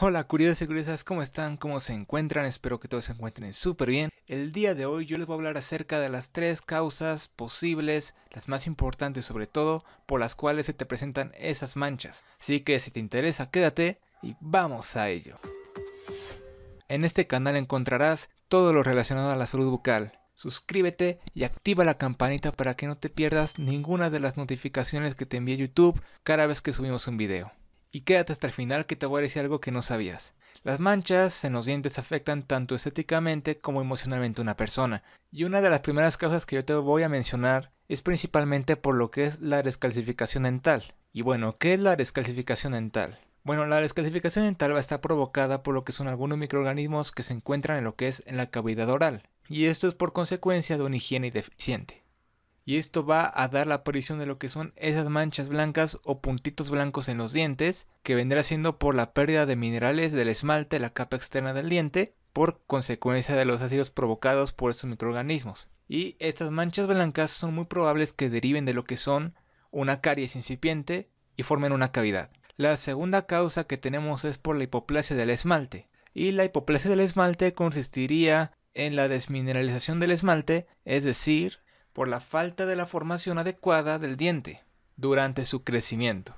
Hola curiosos y curiosas, ¿cómo están? ¿Cómo se encuentran? Espero que todos se encuentren súper bien. El día de hoy yo les voy a hablar acerca de las tres causas posibles, las más importantes sobre todo, por las cuales se te presentan esas manchas. Así que si te interesa, quédate y vamos a ello. En este canal encontrarás todo lo relacionado a la salud bucal. Suscríbete y activa la campanita para que no te pierdas ninguna de las notificaciones que te envíe YouTube cada vez que subimos un video. Y quédate hasta el final que te voy a decir algo que no sabías. Las manchas en los dientes afectan tanto estéticamente como emocionalmente a una persona. Y una de las primeras causas que yo te voy a mencionar es principalmente por lo que es la descalcificación dental. Y bueno, ¿qué es la descalcificación dental? Bueno, la descalcificación dental va a estar provocada por lo que son algunos microorganismos que se encuentran en lo que es en la cavidad oral, y esto es por consecuencia de una higiene deficiente y esto va a dar la aparición de lo que son esas manchas blancas o puntitos blancos en los dientes, que vendrá siendo por la pérdida de minerales del esmalte, la capa externa del diente, por consecuencia de los ácidos provocados por estos microorganismos. Y estas manchas blancas son muy probables que deriven de lo que son una caries incipiente y formen una cavidad. La segunda causa que tenemos es por la hipoplasia del esmalte. Y la hipoplasia del esmalte consistiría en la desmineralización del esmalte, es decir, por la falta de la formación adecuada del diente durante su crecimiento.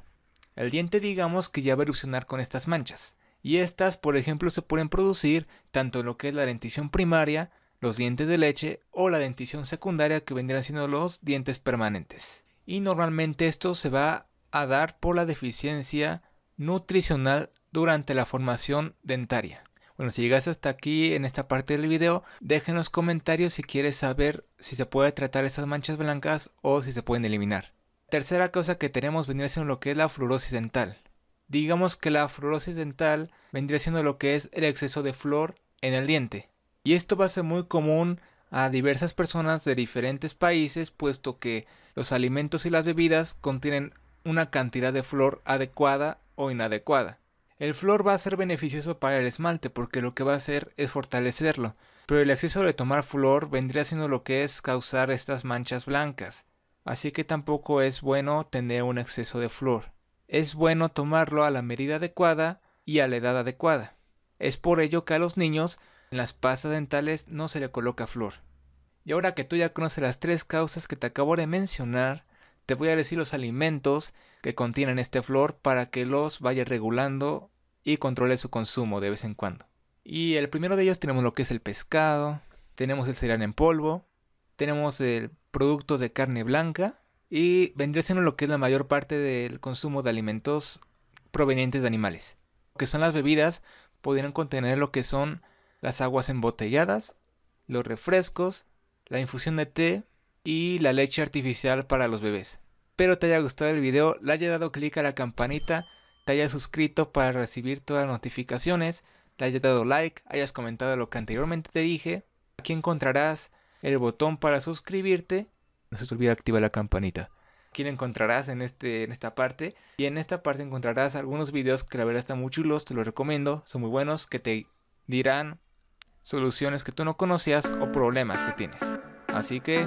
El diente digamos que ya va a erupcionar con estas manchas, y estas por ejemplo se pueden producir tanto en lo que es la dentición primaria, los dientes de leche o la dentición secundaria que vendrán siendo los dientes permanentes. Y normalmente esto se va a dar por la deficiencia nutricional durante la formación dentaria. Bueno, si llegas hasta aquí en esta parte del video, deja los comentarios si quieres saber si se puede tratar esas manchas blancas o si se pueden eliminar. Tercera cosa que tenemos vendría siendo lo que es la fluorosis dental. Digamos que la fluorosis dental vendría siendo lo que es el exceso de flor en el diente. Y esto va a ser muy común a diversas personas de diferentes países, puesto que los alimentos y las bebidas contienen una cantidad de flor adecuada o inadecuada. El flor va a ser beneficioso para el esmalte porque lo que va a hacer es fortalecerlo, pero el exceso de tomar flor vendría siendo lo que es causar estas manchas blancas, así que tampoco es bueno tener un exceso de flor. Es bueno tomarlo a la medida adecuada y a la edad adecuada. Es por ello que a los niños en las pastas dentales no se le coloca flor. Y ahora que tú ya conoces las tres causas que te acabo de mencionar, te voy a decir los alimentos que contienen este flor para que los vaya regulando y controle su consumo de vez en cuando. Y el primero de ellos tenemos lo que es el pescado, tenemos el cereal en polvo, tenemos el producto de carne blanca y vendría siendo lo que es la mayor parte del consumo de alimentos provenientes de animales. que son las bebidas podrían contener lo que son las aguas embotelladas, los refrescos, la infusión de té, y la leche artificial para los bebés. Espero te haya gustado el video, le haya dado clic a la campanita, te haya suscrito para recibir todas las notificaciones, le haya dado like, hayas comentado lo que anteriormente te dije. Aquí encontrarás el botón para suscribirte. No se te olvide activar la campanita. Aquí lo encontrarás en, este, en esta parte. Y en esta parte encontrarás algunos videos que la verdad están muy chulos, te los recomiendo. Son muy buenos, que te dirán soluciones que tú no conocías o problemas que tienes. Así que